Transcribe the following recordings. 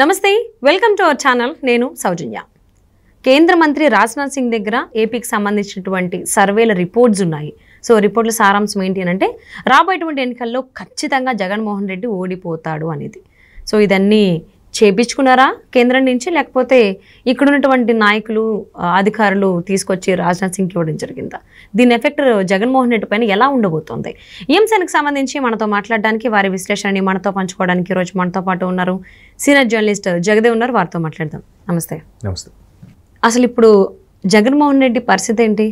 నమస్తే welcome to our channel నేను సౌజన్య కేంద్ర మంత్రి రాజ్నాథ్ సింగ్ దగ్గర ఏపీకి సంబంధించినటువంటి సర్వేల రిపోర్ట్స్ ఉన్నాయి సో రిపోర్ట్ల సారాంశం ఏంటి అంటే రాబోయేటువంటి ఎన్నికల్లో ఖచ్చితంగా జగన్మోహన్ రెడ్డి ఓడిపోతాడు అనేది సో ఇదన్నీ చేపించుకున్నారా కేంద్రం నుంచి లేకపోతే ఇక్కడ ఉన్నటువంటి నాయకులు అధికారులు తీసుకొచ్చి రాజ్నాథ్ సింగ్కి ఇవ్వడం జరిగిందా దీని ఎఫెక్ట్ జగన్మోహన్ రెడ్డి పైన ఎలా ఉండబోతోంది అంశానికి సంబంధించి మనతో మాట్లాడడానికి వారి విశ్లేషణని మనతో పంచుకోవడానికి ఈరోజు మనతో పాటు ఉన్నారు సీనియర్ జర్నలిస్ట్ జగదేవ్ ఉన్నారు వారితో మాట్లాడదాం నమస్తే నమస్తే అసలు ఇప్పుడు జగన్మోహన్ రెడ్డి పరిస్థితి ఏంటి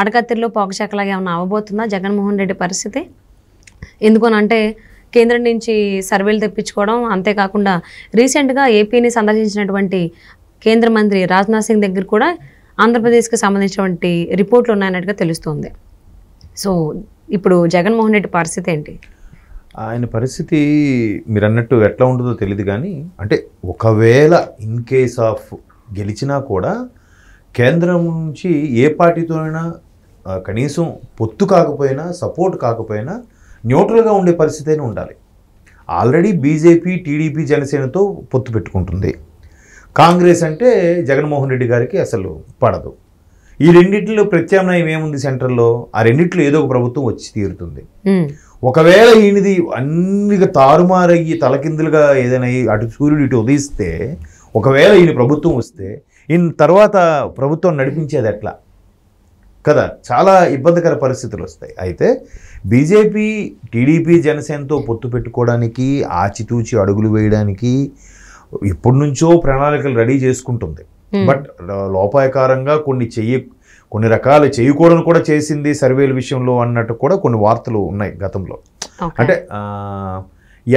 అడకత్తిరిలో పోకచక్కలాగా ఏమైనా అవ్వబోతుందా జగన్మోహన్ రెడ్డి పరిస్థితి అంటే కేంద్రం నుంచి సర్వేలు తెప్పించుకోవడం అంతేకాకుండా రీసెంట్గా ఏపీని సందర్శించినటువంటి కేంద్ర మంత్రి రాజ్నాథ్ సింగ్ దగ్గర కూడా ఆంధ్రప్రదేశ్కి సంబంధించినటువంటి రిపోర్ట్లు ఉన్నాయన్నట్టుగా తెలుస్తోంది సో ఇప్పుడు జగన్మోహన్ రెడ్డి పరిస్థితి ఏంటి ఆయన పరిస్థితి మీరు అన్నట్టు ఎట్లా ఉంటుందో తెలియదు కానీ అంటే ఒకవేళ ఇన్ కేస్ ఆఫ్ గెలిచినా కూడా కేంద్రం నుంచి ఏ పార్టీతోనైనా కనీసం పొత్తు కాకపోయినా సపోర్ట్ కాకపోయినా న్యూట్రల్గా ఉండే పరిస్థితి అయినా ఉండాలి ఆల్రెడీ బీజేపీ టీడీపీ జనసేనతో పొత్తు పెట్టుకుంటుంది కాంగ్రెస్ అంటే జగన్మోహన్ రెడ్డి గారికి అసలు పడదు ఈ రెండింటిలో ప్రత్యామ్నాయం ఏముంది సెంటర్లో ఆ రెండిట్లో ఏదో ఒక ప్రభుత్వం వచ్చి తీరుతుంది ఒకవేళ ఈయనది అన్నిగా తారుమారయ్యి తలకిందులుగా ఏదైనా అటు సూర్యుడు ఇటు ఉదయిస్తే ఒకవేళ ఈయన ప్రభుత్వం వస్తే ఈయన తర్వాత ప్రభుత్వం నడిపించేది ఎట్లా కదా చాలా ఇబ్బందికర పరిస్థితులు వస్తాయి అయితే బీజేపీ టీడీపీ జనసేనతో పొత్తు పెట్టుకోవడానికి ఆచితూచి అడుగులు వేయడానికి ఎప్పటి నుంచో ప్రణాళికలు రెడీ చేసుకుంటుంది hmm. బట్ లోపాయకారంగా కొన్ని చెయ్యి కొన్ని రకాల చేయకూడని కూడా చేసింది సర్వేల విషయంలో అన్నట్టు కూడా కొన్ని వార్తలు ఉన్నాయి గతంలో అంటే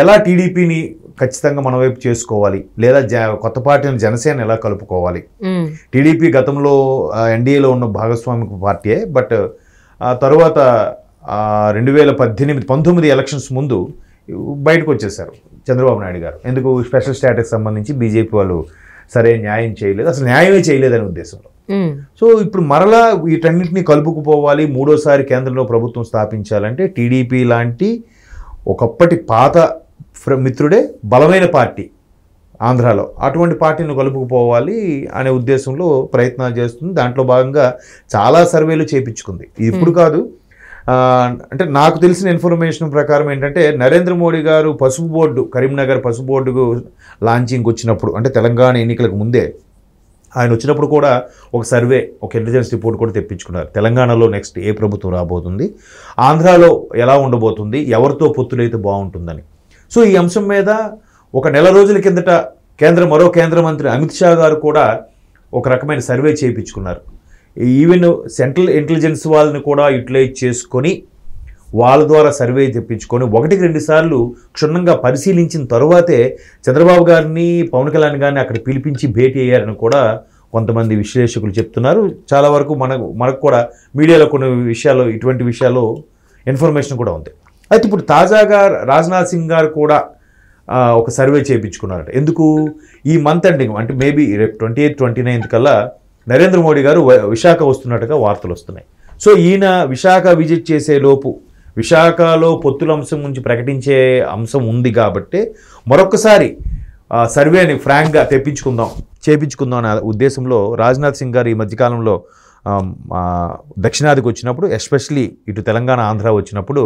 ఎలా టీడీపీని ఖచ్చితంగా మన వైపు చేసుకోవాలి లేదా కొత్త పార్టీని జనసేన ఎలా కలుపుకోవాలి టీడీపీ గతంలో ఎన్డీఏలో ఉన్న భాగస్వామి పార్టీయే బట్ తరువాత రెండు వేల పద్దెనిమిది పంతొమ్మిది ఎలక్షన్స్ ముందు బయటకు వచ్చేసారు చంద్రబాబు నాయుడు గారు ఎందుకు స్పెషల్ స్టాటస్ సంబంధించి బీజేపీ వాళ్ళు సరే న్యాయం చేయలేదు అసలు న్యాయమే చేయలేదనే ఉద్దేశంలో సో ఇప్పుడు మరలా వీటన్నిటిని కలుపుకుపోవాలి మూడోసారి కేంద్రంలో ప్రభుత్వం స్థాపించాలంటే టీడీపీ లాంటి ఒకప్పటి పాత మిత్రుడే బలమైన పార్టీ ఆంధ్రాలో అటువంటి పార్టీని కలుపుకుపోవాలి అనే ఉద్దేశంలో ప్రయత్నాలు చేస్తుంది దాంట్లో భాగంగా చాలా సర్వేలు చేయించుకుంది ఇది ఇప్పుడు కాదు అంటే నాకు తెలిసిన ఇన్ఫర్మేషన్ ప్రకారం ఏంటంటే నరేంద్ర మోడీ గారు పసుపు బోర్డు కరీంనగర్ పసుపు బోర్డుకు లాంచింగ్ వచ్చినప్పుడు అంటే తెలంగాణ ఎన్నికలకు ముందే ఆయన వచ్చినప్పుడు కూడా ఒక సర్వే ఒక ఇంటెలిజెన్స్ రిపోర్ట్ కూడా తెప్పించుకున్నారు తెలంగాణలో నెక్స్ట్ ఏ ప్రభుత్వం రాబోతుంది ఆంధ్రాలో ఎలా ఉండబోతుంది ఎవరితో పొత్తులైతే బాగుంటుందని సో ఈ అంశం మీద ఒక నెల రోజుల కిందట కేంద్ర మరో కేంద్ర మంత్రి అమిత్ షా గారు కూడా ఒక రకమైన సర్వే చేయించుకున్నారు ఈవెన్ సెంట్రల్ ఇంటెలిజెన్స్ వాళ్ళని కూడా యూటిలైజ్ చేసుకొని వాళ్ళ ద్వారా సర్వే తెప్పించుకొని ఒకటికి రెండు సార్లు క్షుణ్ణంగా పరిశీలించిన తరువాతే చంద్రబాబు గారిని పవన్ కళ్యాణ్ గారిని అక్కడ పిలిపించి భేటీ అయ్యారని కూడా కొంతమంది విశ్లేషకులు చెప్తున్నారు చాలా వరకు మనకు మనకు కూడా మీడియాలో కొన్ని విషయాలు ఇటువంటి విషయాలు ఇన్ఫర్మేషన్ కూడా ఉంది అయితే ఇప్పుడు తాజాగా రాజ్నాథ్ సింగ్ గారు కూడా ఒక సర్వే చేయించుకున్నారట ఎందుకు ఈ మంత్ ఎండింగ్ అంటే మేబీ రేపు ట్వంటీ ఎయిత్ ట్వంటీ నైన్త్ కల్లా నరేంద్ర మోడీ గారు విశాఖ వస్తున్నట్టుగా వార్తలు వస్తున్నాయి సో ఈయన విశాఖ విజిట్ చేసే లోపు విశాఖలో పొత్తుల అంశం గురించి ప్రకటించే అంశం ఉంది కాబట్టి మరొకసారి సర్వేని ఫ్రాంక్గా తెప్పించుకుందాం చేపించుకుందాం అనే ఉద్దేశంలో రాజ్నాథ్ సింగ్ గారు ఈ మధ్యకాలంలో దక్షిణాదికి వచ్చినప్పుడు ఎస్పెషలీ ఇటు తెలంగాణ ఆంధ్ర వచ్చినప్పుడు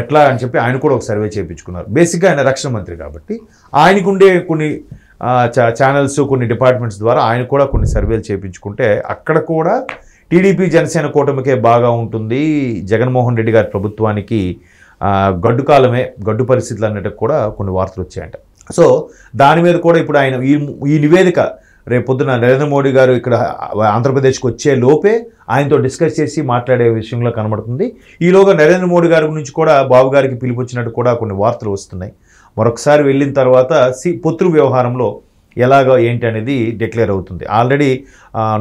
ఎట్లా అని చెప్పి ఆయన కూడా ఒక సర్వే చేయించుకున్నారు బేసిక్గా ఆయన రక్షణ మంత్రి కాబట్టి ఆయనకుండే కొన్ని ఛానల్స్ కొన్ని డిపార్ట్మెంట్స్ ద్వారా ఆయన కూడా కొన్ని సర్వేలు చేయించుకుంటే అక్కడ కూడా టీడీపీ జనసేన కూటమికే బాగా ఉంటుంది జగన్మోహన్ రెడ్డి గారి ప్రభుత్వానికి గడ్డు కాలమే గడ్డు పరిస్థితులు అన్నట్టు కూడా కొన్ని వార్తలు వచ్చాయంట సో దాని మీద కూడా ఇప్పుడు ఆయన ఈ ఈ నివేదిక పొద్దున నరేంద్ర మోడీ గారు ఇక్కడ ఆంధ్రప్రదేశ్కి వచ్చే లోపే ఆయనతో డిస్కస్ చేసి మాట్లాడే విషయంలో కనబడుతుంది ఈలోగా నరేంద్ర మోడీ గారి నుంచి కూడా బాబు గారికి పిలుపు వచ్చినట్టు కూడా కొన్ని వార్తలు వస్తున్నాయి మరొకసారి వెళ్ళిన తర్వాత సి పొత్తు వ్యవహారంలో ఎలాగో ఏంటి అనేది డిక్లేర్ అవుతుంది ఆల్రెడీ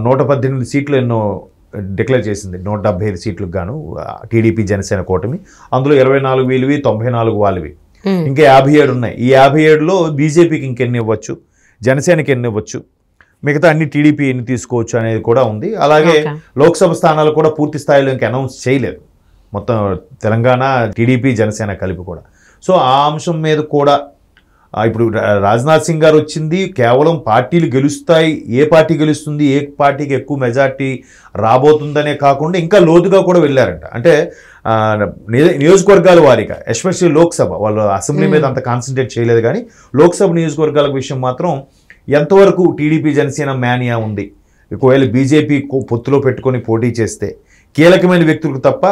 నూట పద్దెనిమిది సీట్లు ఎన్నో డిక్లేర్ చేసింది నూట డెబ్బై ఐదు సీట్లకు గాను టీడీపీ జనసేన కూటమి అందులో ఇరవై నాలుగు వీలువి తొంభై నాలుగు వాళ్ళవి ఇంకా యాభై ఏడు ఉన్నాయి ఈ యాభై ఏడులో బీజేపీకి ఇంకెన్ని ఇవ్వచ్చు జనసేనకి ఎన్ని ఇవ్వచ్చు మిగతా అన్ని టీడీపీ ఎన్ని తీసుకోవచ్చు అనేది కూడా ఉంది అలాగే లోక్సభ స్థానాలు కూడా పూర్తి స్థాయిలో ఇంకా అనౌన్స్ చేయలేదు మొత్తం తెలంగాణ టీడీపీ జనసేన కలిపి కూడా సో ఆ అంశం మీద కూడా ఇప్పుడు రాజ్నాథ్ సింగ్ గారు వచ్చింది కేవలం పార్టీలు గెలుస్తాయి ఏ పార్టీ గెలుస్తుంది ఏ పార్టీకి ఎక్కువ మెజార్టీ రాబోతుందనే కాకుండా ఇంకా లోతుగా కూడా వెళ్ళారంట అంటే నియోజకవర్గాల వారిగా ఎస్పెషల్లీ లోక్సభ వాళ్ళు అసెంబ్లీ మీద అంత కాన్సన్ట్రేట్ చేయలేదు కానీ లోక్సభ నియోజకవర్గాల విషయం మాత్రం ఎంతవరకు టీడీపీ జనసేన మేనియా ఉంది ఒకవేళ బీజేపీ పొత్తులో పెట్టుకొని పోటీ చేస్తే కీలకమైన వ్యక్తులకు తప్ప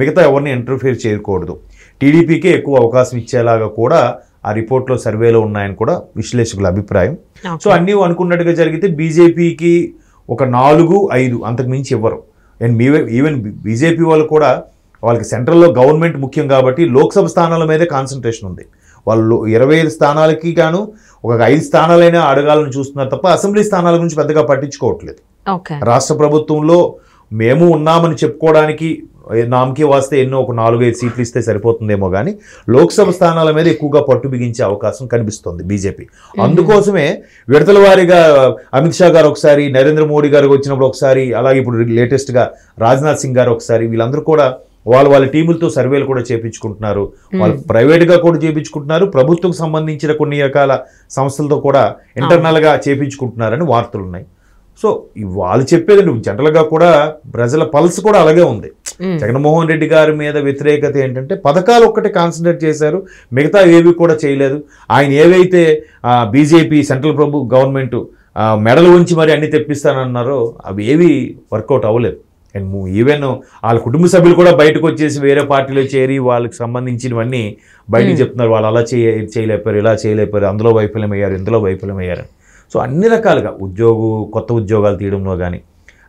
మిగతా ఎవరిని ఇంటర్ఫీర్ చేయకూడదు టీడీపీకే ఎక్కువ అవకాశం ఇచ్చేలాగా కూడా ఆ రిపోర్ట్లో సర్వేలో ఉన్నాయని కూడా విశ్లేషకుల అభిప్రాయం సో అన్నీ అనుకున్నట్టుగా జరిగితే బీజేపీకి ఒక నాలుగు ఐదు అంతకు మించి ఇవ్వరు అండ్ మీ ఈవెన్ బీజేపీ వాళ్ళు కూడా వాళ్ళకి సెంట్రల్లో గవర్నమెంట్ ముఖ్యం కాబట్టి లోక్సభ స్థానాల మీదే కాన్సన్ట్రేషన్ ఉంది వాళ్ళు ఇరవై ఐదు స్థానాలకి గాను ఒక ఐదు స్థానాలైనా అడగాలని చూస్తున్నారు తప్ప అసెంబ్లీ స్థానాల గురించి పెద్దగా పట్టించుకోవట్లేదు రాష్ట్ర ప్రభుత్వంలో మేము ఉన్నామని చెప్పుకోవడానికి నామకి వాస్తే ఎన్నో ఒక నాలుగైదు సీట్లు ఇస్తే సరిపోతుందేమో కానీ లోక్సభ స్థానాల మీద ఎక్కువగా పట్టు బిగించే అవకాశం కనిపిస్తుంది బీజేపీ అందుకోసమే విడతల వారీగా అమిత్ షా గారు ఒకసారి నరేంద్ర మోడీ గారు వచ్చినప్పుడు ఒకసారి అలాగే ఇప్పుడు లేటెస్ట్గా రాజ్నాథ్ సింగ్ గారు ఒకసారి వీళ్ళందరూ కూడా వాళ్ళు వాళ్ళ టీములతో సర్వేలు కూడా చేయించుకుంటున్నారు వాళ్ళు ప్రైవేట్గా కూడా చేయించుకుంటున్నారు ప్రభుత్వం సంబంధించిన కొన్ని రకాల సంస్థలతో కూడా ఇంటర్నల్గా చేయించుకుంటున్నారని వార్తలు ఉన్నాయి సో వాళ్ళు చెప్పేది నువ్వు జనరల్గా కూడా ప్రజల పల్స్ కూడా అలాగే ఉంది జగన్మోహన్ రెడ్డి గారి మీద వ్యతిరేకత ఏంటంటే పథకాలు ఒక్కటే కాన్సన్ట్రేట్ చేశారు మిగతా ఏవి కూడా చేయలేదు ఆయన ఏవైతే బీజేపీ సెంట్రల్ ప్రభు గవర్నమెంట్ మెడలు ఉంచి మరి అన్ని తెప్పిస్తానన్నారో అవి ఏవి వర్కౌట్ అవ్వలేదు అండ్ ఈవెన్ వాళ్ళ కుటుంబ సభ్యులు కూడా బయటకు వచ్చేసి వేరే పార్టీలో చేరి వాళ్ళకి సంబంధించినవన్నీ బయటకు చెప్తున్నారు వాళ్ళు అలా చేయలేకపోయారు ఇలా చేయలేకపోయారు అందులో వైఫల్యం అయ్యారు ఇందులో వైఫల్యం అయ్యారు సో అన్ని రకాలుగా ఉద్యోగు కొత్త ఉద్యోగాలు తీయడంలో కానీ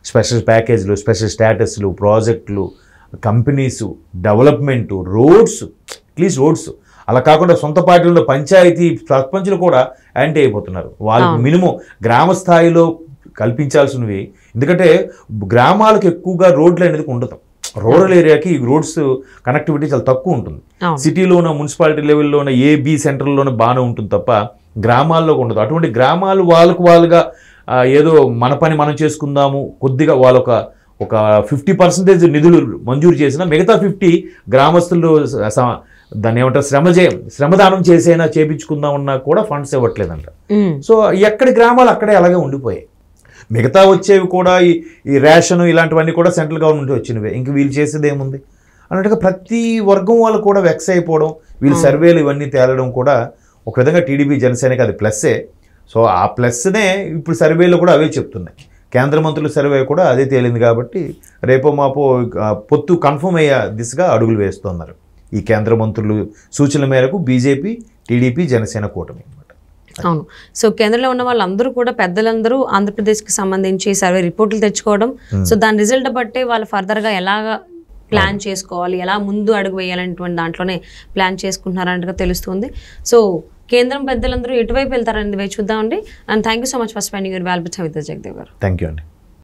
స్పెషల్ ప్యాకేజీలు స్పెషల్ స్టేటస్లు ప్రాజెక్టులు companies development roads at least roads అలా కాకుండా సొంత పార్టీలో పంచాయతీ సర్పంచులు కూడా యాంటీ అయిపోతున్నారు వాళ్ళకి మినిమం గ్రామ స్థాయిలో కల్పించాల్సినవి ఎందుకంటే గ్రామాలకు ఎక్కువగా రోడ్లు అనేది ఉండదు రూరల్ ఏరియాకి ఈ రోడ్స్ కనెక్టివిటీ చాలా తక్కువ ఉంటుంది సిటీలో ఉన్న మున్సిపాలిటీ లెవెల్లో ఉన్న ఏ బి సెంటర్లోనే బాగానే ఉంటుంది తప్ప గ్రామాల్లో ఉండదు అటువంటి గ్రామాలు వాళ్ళకు వాళ్ళుగా ఏదో మన పని మనం చేసుకుందాము కొద్దిగా వాళ్ళొక ఒక ఫిఫ్టీ పర్సెంటేజ్ నిధులు మంజూరు చేసిన మిగతా ఫిఫ్టీ గ్రామస్తులు దాన్ని ఏమంటారు శ్రమ చే శ్రమదానం చేసైనా చేపించుకుందాం ఉన్నా కూడా ఫండ్స్ ఇవ్వట్లేదంట సో ఎక్కడి గ్రామాలు అక్కడే అలాగే ఉండిపోయాయి మిగతా వచ్చేవి కూడా ఈ ఈ రేషన్ ఇలాంటివన్నీ కూడా సెంట్రల్ గవర్నమెంట్ వచ్చినవి ఇంక వీళ్ళు చేసేది ఏముంది అన్నట్టుగా ప్రతి వర్గం వాళ్ళు కూడా వెక్స్ అయిపోవడం వీళ్ళు సర్వేలు ఇవన్నీ తేలడం కూడా ఒక విధంగా టీడీపీ జనసేనకి అది ప్లస్సే సో ఆ ప్లస్నే ఇప్పుడు సర్వేలో కూడా అవే చెప్తున్నాయి కేంద్ర మంత్రుల సర్వే కూడా అదే తేలింది కాబట్టి రేపో మాపో పొత్తు కన్ఫర్మ్ అయ్యే దిశగా అడుగులు వేస్తున్నారు ఈ కేంద్ర మంత్రులు సూచనల మేరకు బీజేపీ టీడీపీ జనసేన కూటమి అవును సో కేంద్రంలో ఉన్న వాళ్ళందరూ కూడా పెద్దలందరూ ఆంధ్రప్రదేశ్కి సంబంధించి సర్వే రిపోర్ట్లు తెచ్చుకోవడం సో దాని రిజల్ట్ బట్టే వాళ్ళు ఫర్దర్గా ఎలాగ ప్లాన్ చేసుకోవాలి ఎలా ముందు అడుగు వేయాలనేటువంటి దాంట్లోనే ప్లాన్ చేసుకుంటున్నారంటగా తెలుస్తుంది సో కేంద్రం పెద్దలందరూ ఎటువైపు వెళ్తారనేది చూద్దామండి and thank you so much for spending your valuable Savitha Jagadev గారు థ్యాంక్ యూ అండి